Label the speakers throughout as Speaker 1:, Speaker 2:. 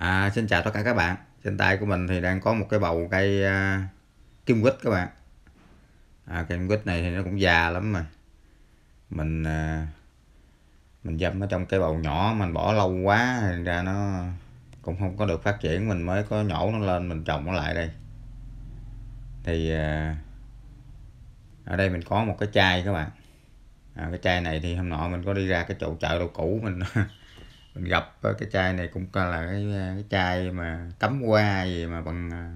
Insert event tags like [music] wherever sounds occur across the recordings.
Speaker 1: À, xin chào tất cả các bạn trên tay của mình thì đang có một cái bầu cây à, kim quýt các bạn à, cây kim quýt này thì nó cũng già lắm mà mình à, mình dâm nó trong cái bầu nhỏ mình bỏ lâu quá thành ra nó cũng không có được phát triển mình mới có nhổ nó lên mình trồng nó lại đây thì à, ở đây mình có một cái chai các bạn à, cái chai này thì hôm nọ mình có đi ra cái chỗ chợ đồ cũ mình [laughs] mình gặp cái chai này cũng coi là cái, à, cái chai mà cắm qua gì mà bằng à,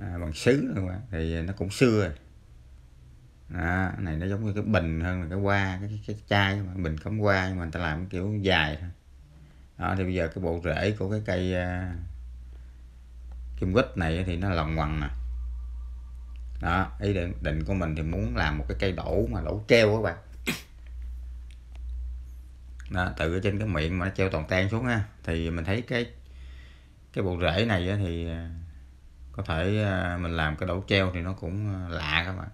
Speaker 1: à bằng sứ rồi thì nó cũng xưa rồi đó, này nó giống như cái bình hơn là cái qua cái, cái, cái chai mà bình cắm qua nhưng mà người ta làm kiểu dài thôi đó thì bây giờ cái bộ rễ của cái cây uh, kim quýt này thì nó lòng quằn nè đó ý định, định của mình thì muốn làm một cái cây đổ mà đổ treo các bạn đó, từ ở trên cái miệng mà nó treo toàn tan xuống ha, thì mình thấy cái cái bộ rễ này á, thì à, có thể à, mình làm cái đổ treo thì nó cũng à, lạ các bạn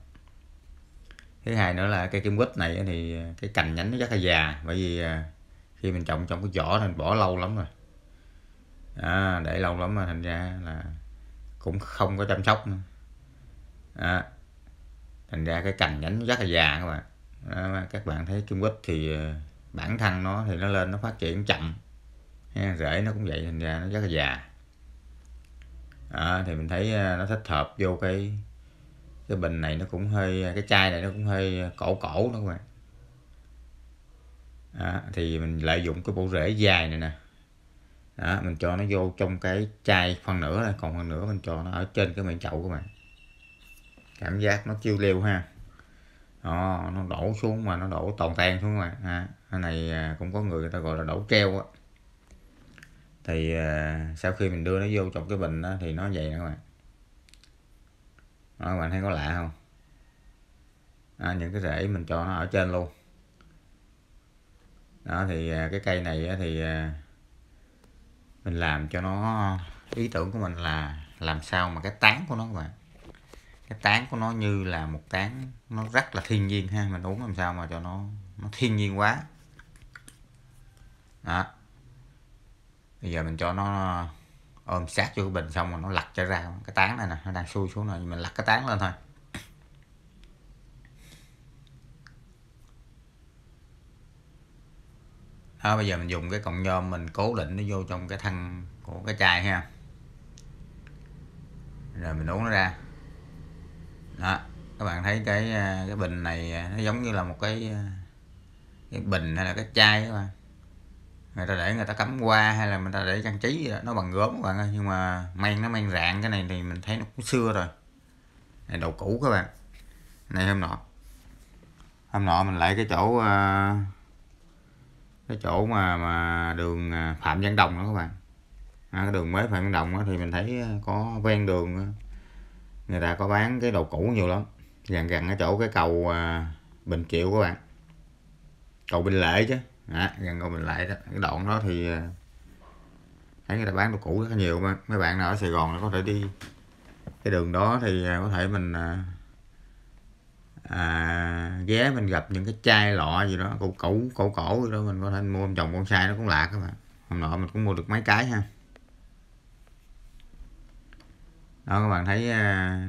Speaker 1: thứ hai nữa là cây kim quýt này thì cái cành nhánh nó rất là già bởi vì khi mình trồng trong cái vỏ nên bỏ lâu lắm rồi à, để lâu lắm mà thành ra là cũng không có chăm sóc nữa à, thành ra cái cành nhánh nó rất là già các bạn à, các bạn thấy kim quýt thì bản thân nó thì nó lên nó phát triển chậm ha, rễ nó cũng vậy thành ra nó rất là già à, thì mình thấy à, nó thích hợp vô cái cái bình này nó cũng hơi à, cái chai này nó cũng hơi cổ cổ nữa các bạn à, thì mình lợi dụng cái bộ rễ dài này nè đó, mình cho nó vô trong cái chai phân nửa này còn phân nửa mình cho nó ở trên cái miệng chậu của bạn cảm giác nó chiêu liêu ha đó, ờ, nó đổ xuống mà nó đổ toàn tan xuống mà à, cái này à, cũng có người người ta gọi là đổ treo á thì à, sau khi mình đưa nó vô trong cái bình đó thì nó vậy nữa bạn, đó, các bạn thấy có lạ không à, những cái rễ mình cho nó ở trên luôn đó thì à, cái cây này thì mình làm cho nó ý tưởng của mình là làm sao mà cái tán của nó các bạn cái tán của nó như là một tán nó rất là thiên nhiên ha mình uống làm sao mà cho nó nó thiên nhiên quá đó bây giờ mình cho nó ôm sát vô cái bình xong rồi nó lật cho ra cái tán này nè nó đang xuôi xuống này mình lật cái tán lên thôi đó bây giờ mình dùng cái cọng nhôm mình cố định nó vô trong cái thân của cái chai ha rồi mình uống nó ra đó các bạn thấy cái à, cái bình này à, nó giống như là một cái à, cái bình hay là cái chai các bạn người ta để người ta cắm hoa hay là người ta để trang trí gì đó nó bằng gốm các bạn ơi nhưng mà mang nó mang rạng cái này thì mình thấy nó cũng xưa rồi này đồ cũ các bạn này hôm nọ hôm nọ mình lại cái chỗ cái chỗ mà mà đường phạm văn đồng đó các bạn à, cái đường mới phạm văn đồng đó, thì mình thấy có ven đường người ta có bán cái đồ cũ nhiều lắm gần gần ở chỗ cái cầu à, Bình Triệu các bạn cầu Bình Lệ chứ à, gần cầu Bình Lệ đó cái đoạn đó thì à, thấy người ta bán đồ cũ rất nhiều mà mấy bạn nào ở Sài Gòn có thể đi cái đường đó thì à, có thể mình à, à, ghé mình gặp những cái chai lọ gì đó cũ cũ cổ cổ gì đó mình có thể mua ông chồng con nó cũng lạ các bạn hôm nọ mình cũng mua được mấy cái ha đó các bạn thấy à,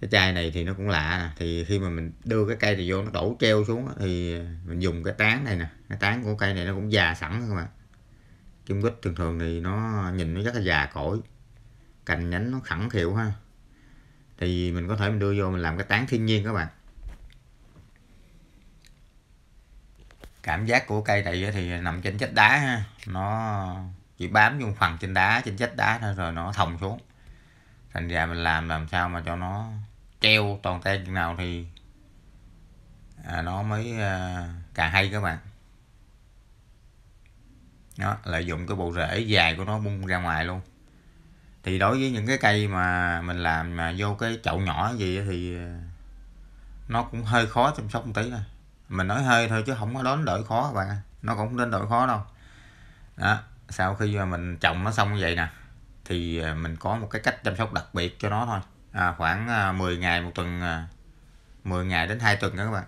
Speaker 1: cái chai này thì nó cũng lạ nè. thì khi mà mình đưa cái cây này vô nó đổ treo xuống thì mình dùng cái tán này nè cái tán của cây này nó cũng già sẵn các bạn kim quýt thường thường thì nó nhìn nó rất là già cỗi cành nhánh nó khẳng khiệu ha thì mình có thể mình đưa vô mình làm cái tán thiên nhiên các bạn cảm giác của cây này thì nằm trên chất đá ha nó chỉ bám vô phần trên đá trên chất đá thôi rồi nó thòng xuống thành ra mình làm làm sao mà cho nó treo toàn tay chừng nào thì à, nó mới à, càng hay các bạn đó lợi dụng cái bộ rễ dài của nó bung ra ngoài luôn thì đối với những cái cây mà mình làm mà vô cái chậu nhỏ gì thì à, nó cũng hơi khó chăm sóc một tí thôi mình nói hơi thôi chứ không có đến đợi khó các bạn nó cũng đến đợi khó đâu đó sau khi mà mình trồng nó xong như vậy nè thì à, mình có một cái cách chăm sóc đặc biệt cho nó thôi à, khoảng 10 à, ngày một tuần 10 à, ngày đến 2 tuần đó các bạn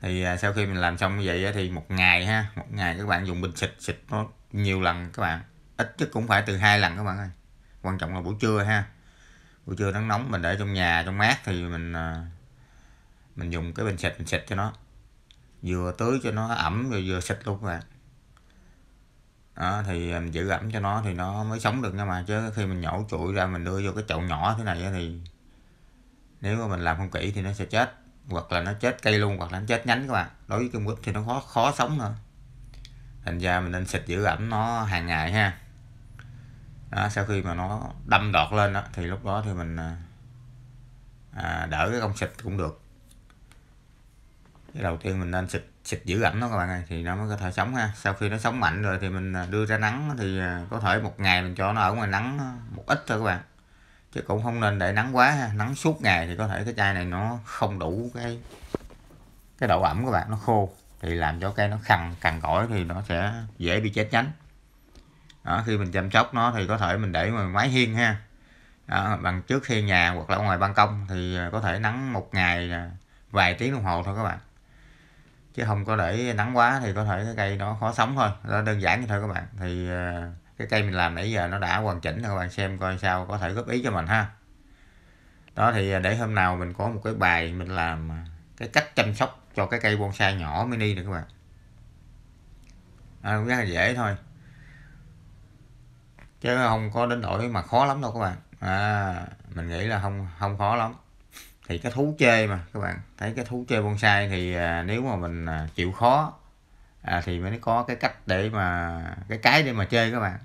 Speaker 1: thì sau khi mình làm xong như vậy thì một ngày ha một ngày các bạn dùng bình xịt xịt nó nhiều lần các bạn ít nhất cũng phải từ hai lần các bạn ơi quan trọng là buổi trưa ha buổi trưa nắng nóng mình để trong nhà trong mát thì mình mình dùng cái bình xịt mình xịt cho nó vừa tưới cho nó ẩm rồi vừa xịt luôn các bạn à, thì mình giữ ẩm cho nó thì nó mới sống được nha mà chứ khi mình nhổ chuỗi ra mình đưa vô cái chậu nhỏ thế này thì nếu mà mình làm không kỹ thì nó sẽ chết hoặc là nó chết cây luôn hoặc là nó chết nhánh các bạn đối với cây quýt thì nó khó khó sống nữa thành ra mình nên xịt giữ ẩm nó hàng ngày ha đó, sau khi mà nó đâm đọt lên đó, thì lúc đó thì mình à, à, đỡ cái công xịt cũng được cái đầu tiên mình nên xịt xịt giữ ẩm nó các bạn ơi thì nó mới có thể sống ha sau khi nó sống mạnh rồi thì mình à, đưa ra nắng thì à, có thể một ngày mình cho nó ở ngoài nắng à, một ít thôi các bạn chứ cũng không nên để nắng quá ha. nắng suốt ngày thì có thể cái chai này nó không đủ cái cái độ ẩm các bạn nó khô thì làm cho cây nó khằn càng cỗi thì nó sẽ dễ bị chết nhánh đó, khi mình chăm sóc nó thì có thể mình để ngoài mái hiên ha đó, bằng trước khi nhà hoặc là ngoài ban công thì có thể nắng một ngày vài tiếng đồng hồ thôi các bạn chứ không có để nắng quá thì có thể cái cây nó khó sống thôi nó đơn giản như thôi các bạn thì ờ, cái cây mình làm nãy giờ nó đã hoàn chỉnh rồi các bạn xem coi sao có thể góp ý cho mình ha đó thì ờ, để hôm nào mình có một cái bài mình làm ờ, cái cách chăm sóc cho cái cây bonsai nhỏ mini nữa các bạn à, cũng rất là dễ thôi chứ không có đến nỗi mà khó lắm đâu các bạn à, mình nghĩ là không không khó lắm thì cái thú chơi mà các bạn thấy cái thú chơi bonsai thì à, nếu mà mình à, chịu khó à, thì mới có cái cách để mà cái cái để mà chơi các bạn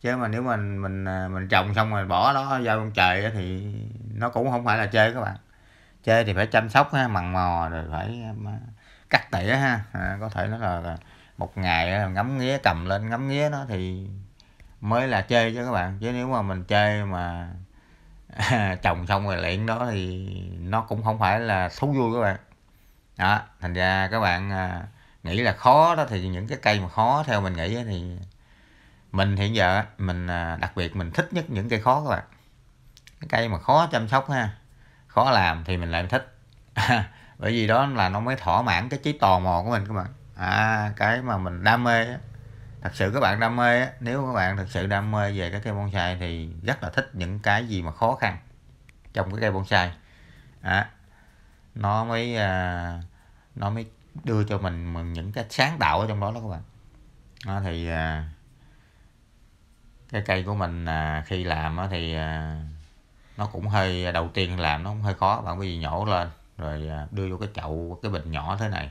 Speaker 1: chứ mà nếu mình mình à, mình trồng xong rồi bỏ nó ra con trời thì nó cũng không phải là chơi các bạn chơi thì phải chăm sóc ha mặn mò rồi phải à, cắt tỉa ha à, có thể nó là một ngày ngắm nghía cầm lên ngắm nghía nó thì mới là chơi chứ các bạn chứ nếu mà mình chơi mà chồng [laughs] xong rồi luyện đó thì nó cũng không phải là thú vui các bạn đó thành ra các bạn à, nghĩ là khó đó thì những cái cây mà khó theo mình nghĩ thì mình hiện giờ mình à, đặc biệt mình thích nhất những cây khó các bạn cái cây mà khó chăm sóc ha khó làm thì mình lại thích [laughs] bởi vì đó là nó mới thỏa mãn cái trí tò mò của mình các bạn à cái mà mình đam mê á thật sự các bạn đam mê nếu các bạn thật sự đam mê về cái cây bonsai thì rất là thích những cái gì mà khó khăn trong cái cây bonsai à, nó mới à, nó mới đưa cho mình những cái sáng tạo ở trong đó đó các bạn à, thì à, cái cây của mình à, khi làm á, thì à, nó cũng hơi à, đầu tiên làm nó cũng hơi khó bạn bởi vì nhổ lên rồi à, đưa vô cái chậu cái bình nhỏ thế này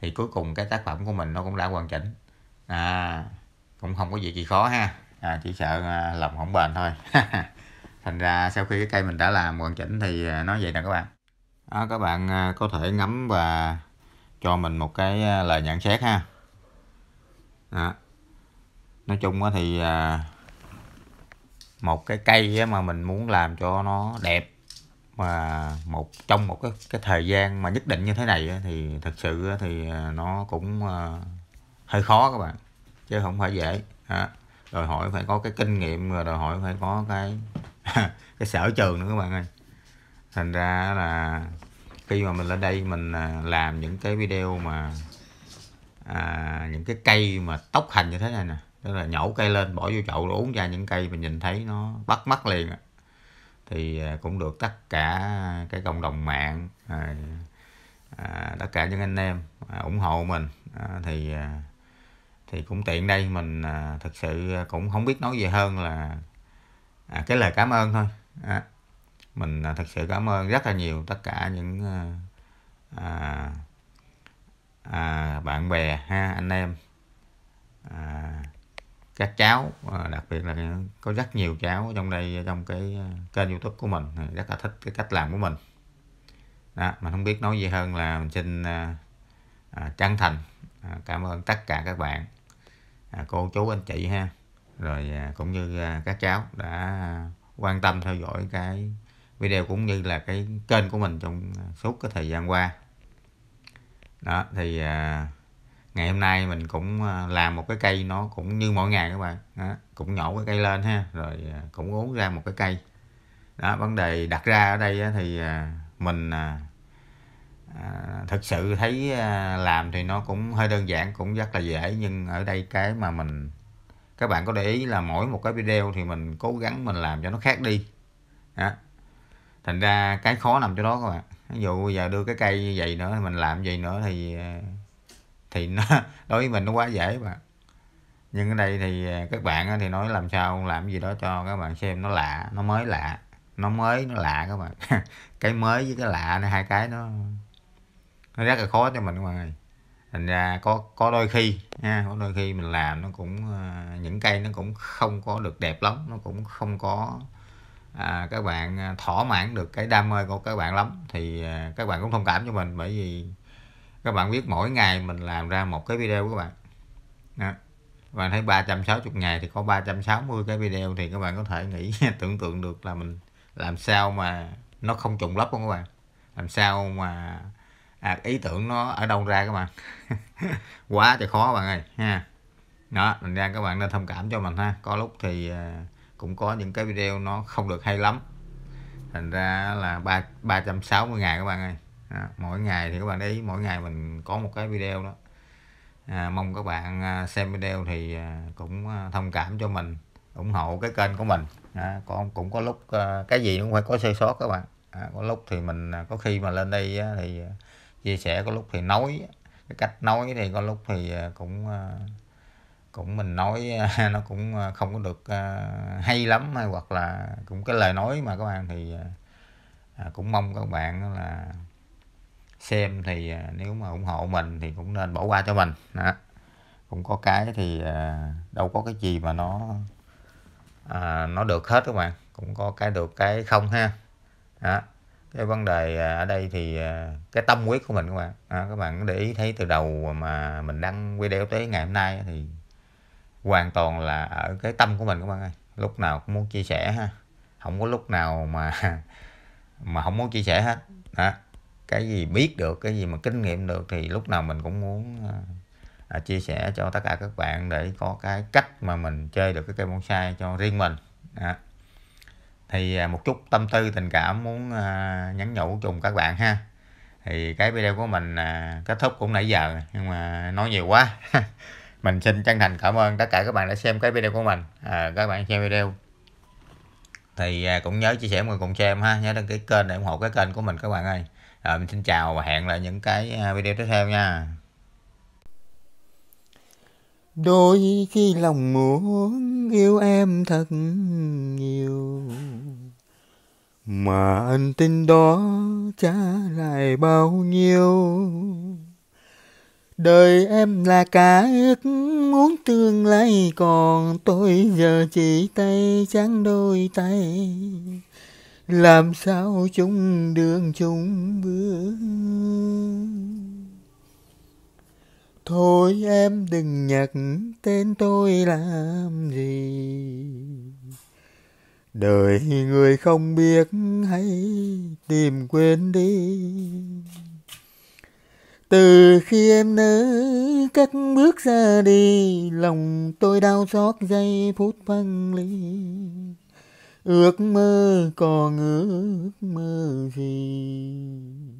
Speaker 1: thì cuối cùng cái tác phẩm của mình nó cũng đã hoàn chỉnh à, cũng không có gì gì khó ha à, chỉ sợ à, lòng không bền thôi [laughs] thành ra sau khi cái cây mình đã làm hoàn chỉnh thì à, nó vậy nè các bạn à, các bạn à, có thể ngắm và cho mình một cái lời nhận xét ha à, nói chung thì một cái cây mà mình muốn làm cho nó đẹp mà một trong một cái, cái thời gian mà nhất định như thế này thì thật sự thì nó cũng hơi khó các bạn chứ không phải dễ đó. đòi hỏi phải có cái kinh nghiệm rồi đòi hỏi phải có cái [laughs] cái sở trường nữa các bạn ơi thành ra là khi mà mình lên đây mình à, làm những cái video mà à, những cái cây mà tốc hành như thế này nè tức là nhổ cây lên bỏ vô chậu uống ra những cây mình nhìn thấy nó bắt mắt liền thì à, cũng được tất cả cái cộng đồng mạng à, à, tất cả những anh em à, ủng hộ mình à, thì à, thì cũng tiện đây mình à, thực sự cũng không biết nói gì hơn là à, cái lời cảm ơn thôi à, mình à, thực sự cảm ơn rất là nhiều tất cả những à, à, à bạn bè ha anh em à, các cháu à, đặc biệt là có rất nhiều cháu trong đây trong cái kênh youtube của mình rất là thích cái cách làm của mình đó, mình không biết nói gì hơn là mình xin à, à, chân thành À, cảm ơn tất cả các bạn à, cô chú anh chị ha rồi à, cũng như các cháu đã quan tâm theo dõi cái video cũng như là cái kênh của mình trong suốt cái thời gian qua đó thì ngày hôm nay mình cũng làm một cái cây nó cũng như mỗi ngày các bạn đó, cũng nhổ cái cây lên ha rồi cũng uống ra một cái cây đó vấn đề đặt ra ở đây thì mình À, thực sự thấy à, làm thì nó cũng hơi đơn giản cũng rất là dễ nhưng ở đây cái mà mình các bạn có để ý là mỗi một cái video thì mình cố gắng mình làm cho nó khác đi đó. thành ra cái khó nằm chỗ đó các bạn ví dụ giờ đưa cái cây như vậy nữa mình làm gì nữa thì à, thì nó [laughs] đối với mình nó quá dễ mà nhưng ở đây thì các bạn thì nói làm sao làm gì đó cho các bạn xem nó lạ nó mới lạ nó mới nó lạ các bạn [laughs] cái mới với cái lạ này hai cái nó nó rất là khó cho mình ngoài thành ra có có đôi khi ha có đôi khi mình làm nó cũng ờ, những cây nó cũng không có được đẹp lắm nó cũng không có à, các bạn à, thỏa mãn được cái đam mê của các bạn lắm thì à, các bạn cũng thông cảm cho mình bởi vì các bạn biết mỗi ngày mình làm ra một cái video các bạn đó. các bạn thấy 360 ngày thì có 360 cái video thì các bạn có thể nghĩ [laughs] tưởng tượng được là mình làm sao mà nó không trùng lấp không các bạn làm sao mà à, ý tưởng nó ở đâu ra các bạn [laughs] quá trời khó bạn ơi ha đó thành ra các bạn nên thông cảm cho mình ha có lúc thì à, cũng có những cái video nó không được hay lắm thành ra là ba ba trăm sáu mươi ngày các bạn ơi đó, mỗi ngày thì các bạn để ý mỗi ngày mình có một cái video đó à, mong các bạn à, xem video thì à, cũng thông cảm cho mình ủng hộ cái kênh của mình à, còn cũng có lúc cái gì cũng phải có sai sót các bạn à, có lúc thì mình có khi mà lên đây thì chia sẻ có lúc thì nói cái cách nói thì có lúc thì à, cũng à, cũng mình nói à, [laughs] nó cũng không có được hay lắm hay hoặc là cũng cái lời nói mà các bạn thì cũng mong các bạn là xem thì nếu mà ủng hộ mình thì cũng nên bỏ qua cho mình đó. cũng có cái thì đâu có cái gì mà nó nó được hết các bạn cũng có cái được cái không ha đó cái vấn đề à, ở đây thì à, cái tâm quyết của mình các bạn à, các bạn để ý thấy từ đầu mà mình đăng video tới ngày hôm nay thì hoàn toàn là ở cái tâm của mình các bạn ơi lúc nào cũng muốn chia sẻ ha không có lúc nào mà [laughs] mà không muốn chia sẻ hết à, cái gì biết được cái gì mà kinh nghiệm được thì lúc nào mình cũng muốn à, à, chia sẻ cho tất cả các bạn để có cái cách mà mình chơi được cái cây bonsai cho riêng mình à thì à, một chút tâm tư tình cảm muốn à, nhắn nhủ cùng các bạn ha thì cái video của mình à, kết thúc cũng nãy giờ nhưng mà nói nhiều quá [laughs] mình xin chân thành cảm ơn tất cả các bạn đã xem cái video của mình à, các bạn xem video thì cũng nhớ chia sẻ mọi người cùng xem ha nhớ đăng ký kênh để ủng hộ cái kênh của mình các bạn ơi à, mình xin chào và hẹn lại những cái video tiếp theo nha
Speaker 2: đôi khi lòng muốn yêu em thật nhiều mà ân tình đó trả lại bao nhiêu Đời em là cả ước muốn tương lai Còn tôi giờ chỉ tay trắng đôi tay Làm sao chúng đường chúng bước Thôi em đừng nhắc tên tôi làm gì đời người không biết hay tìm quên đi từ khi em nỡ cất bước ra đi lòng tôi đau xót giây phút phân ly ước mơ còn ước mơ gì